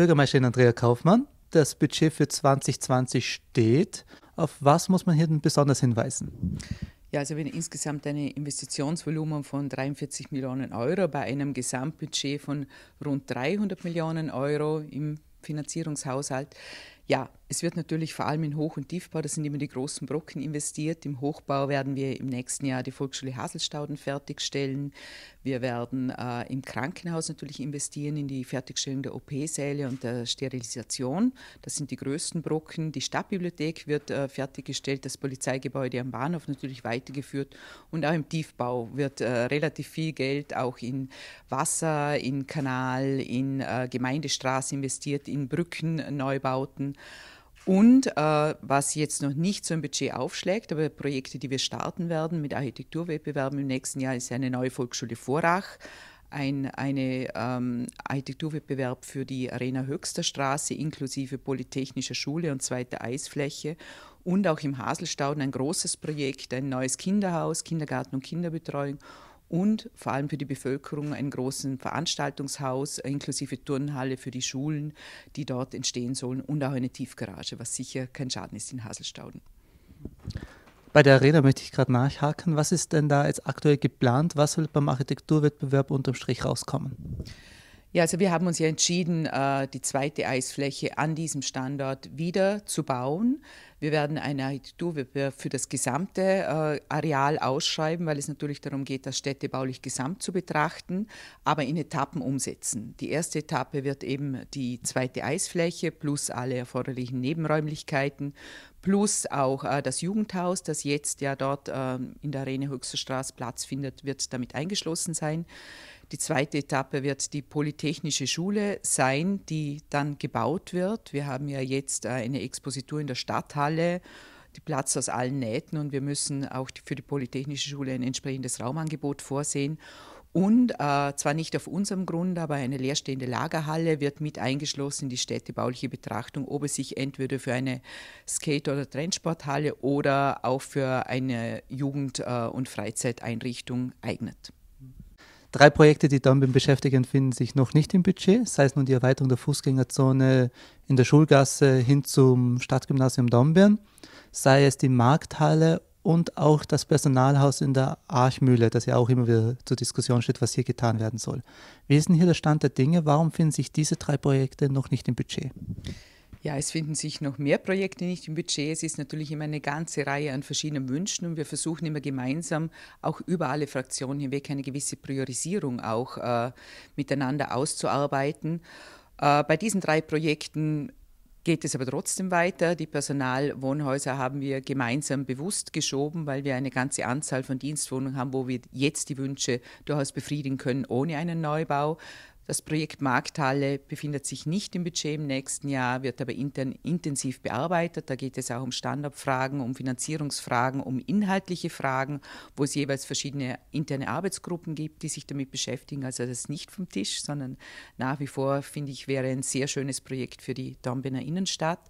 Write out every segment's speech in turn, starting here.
Bürgermeisterin Andrea Kaufmann, das Budget für 2020 steht. Auf was muss man hier denn besonders hinweisen? Ja, also wir haben insgesamt ein Investitionsvolumen von 43 Millionen Euro bei einem Gesamtbudget von rund 300 Millionen Euro im Finanzierungshaushalt ja, es wird natürlich vor allem in Hoch- und Tiefbau, das sind immer die großen Brocken investiert. Im Hochbau werden wir im nächsten Jahr die Volksschule Haselstauden fertigstellen. Wir werden äh, im Krankenhaus natürlich investieren in die Fertigstellung der OP-Säle und der Sterilisation. Das sind die größten Brocken. Die Stadtbibliothek wird äh, fertiggestellt, das Polizeigebäude am Bahnhof natürlich weitergeführt. Und auch im Tiefbau wird äh, relativ viel Geld auch in Wasser, in Kanal, in äh, Gemeindestraße investiert, in Brückenneubauten. Und äh, was jetzt noch nicht so ein Budget aufschlägt, aber Projekte, die wir starten werden mit Architekturwettbewerben im nächsten Jahr, ist eine neue Volksschule Vorach, ein eine, ähm, Architekturwettbewerb für die Arena Höchster Straße inklusive Polytechnischer Schule und zweite Eisfläche und auch im Haselstauden ein großes Projekt, ein neues Kinderhaus, Kindergarten und Kinderbetreuung und vor allem für die Bevölkerung ein großes Veranstaltungshaus inklusive Turnhalle für die Schulen, die dort entstehen sollen und auch eine Tiefgarage, was sicher kein Schaden ist in Haselstauden. Bei der Arena möchte ich gerade nachhaken. Was ist denn da jetzt aktuell geplant? Was soll beim Architekturwettbewerb unterm Strich rauskommen? Ja, also wir haben uns ja entschieden, äh, die zweite Eisfläche an diesem Standort wieder zu bauen. Wir werden eine Architekturwettbewerb für das gesamte äh, Areal ausschreiben, weil es natürlich darum geht, das städtebaulich gesamt zu betrachten, aber in Etappen umsetzen. Die erste Etappe wird eben die zweite Eisfläche plus alle erforderlichen Nebenräumlichkeiten plus auch äh, das Jugendhaus, das jetzt ja dort äh, in der Arena Höchster Straße Platz findet, wird damit eingeschlossen sein. Die zweite Etappe wird die Polytechnische Schule sein, die dann gebaut wird. Wir haben ja jetzt eine Expositur in der Stadthalle die Platz aus allen Nähten und wir müssen auch für die Polytechnische Schule ein entsprechendes Raumangebot vorsehen. Und äh, zwar nicht auf unserem Grund, aber eine leerstehende Lagerhalle wird mit eingeschlossen in die städtebauliche Betrachtung, ob es sich entweder für eine Skate- oder Trendsporthalle oder auch für eine Jugend- äh, und Freizeiteinrichtung eignet. Drei Projekte, die Dornbirn beschäftigen, finden sich noch nicht im Budget, sei es nun die Erweiterung der Fußgängerzone in der Schulgasse hin zum Stadtgymnasium Dornbirn, sei es die Markthalle und auch das Personalhaus in der Archmühle, das ja auch immer wieder zur Diskussion steht, was hier getan werden soll. Wie ist denn hier der Stand der Dinge? Warum finden sich diese drei Projekte noch nicht im Budget? Ja, es finden sich noch mehr Projekte nicht im Budget. Es ist natürlich immer eine ganze Reihe an verschiedenen Wünschen und wir versuchen immer gemeinsam auch über alle Fraktionen hinweg eine gewisse Priorisierung auch äh, miteinander auszuarbeiten. Äh, bei diesen drei Projekten geht es aber trotzdem weiter. Die Personalwohnhäuser haben wir gemeinsam bewusst geschoben, weil wir eine ganze Anzahl von Dienstwohnungen haben, wo wir jetzt die Wünsche durchaus befriedigen können ohne einen Neubau. Das Projekt Markthalle befindet sich nicht im Budget im nächsten Jahr, wird aber intern intensiv bearbeitet. Da geht es auch um Standardfragen, um Finanzierungsfragen, um inhaltliche Fragen, wo es jeweils verschiedene interne Arbeitsgruppen gibt, die sich damit beschäftigen. Also das ist nicht vom Tisch, sondern nach wie vor, finde ich, wäre ein sehr schönes Projekt für die Dombener Innenstadt.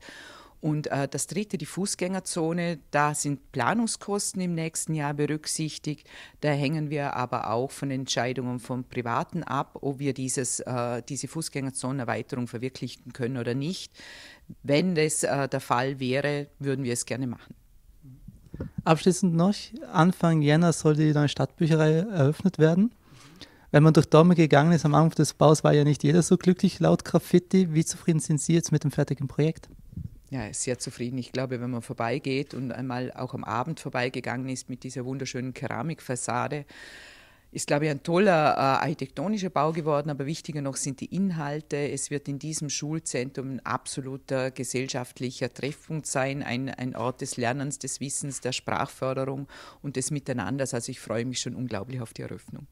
Und äh, das dritte, die Fußgängerzone, da sind Planungskosten im nächsten Jahr berücksichtigt. Da hängen wir aber auch von Entscheidungen von Privaten ab, ob wir dieses, äh, diese Fußgängerzonenerweiterung verwirklichen können oder nicht. Wenn das äh, der Fall wäre, würden wir es gerne machen. Abschließend noch, Anfang Jänner soll die neue Stadtbücherei eröffnet werden. Wenn man durch Dorme gegangen ist, am Anfang des Baus war ja nicht jeder so glücklich laut Graffiti. Wie zufrieden sind Sie jetzt mit dem fertigen Projekt? Ja, sehr zufrieden. Ich glaube, wenn man vorbeigeht und einmal auch am Abend vorbeigegangen ist mit dieser wunderschönen Keramikfassade, ist, glaube ich, ein toller äh, architektonischer Bau geworden, aber wichtiger noch sind die Inhalte. Es wird in diesem Schulzentrum ein absoluter gesellschaftlicher Treffpunkt sein, ein, ein Ort des Lernens, des Wissens, der Sprachförderung und des Miteinanders. Also ich freue mich schon unglaublich auf die Eröffnung.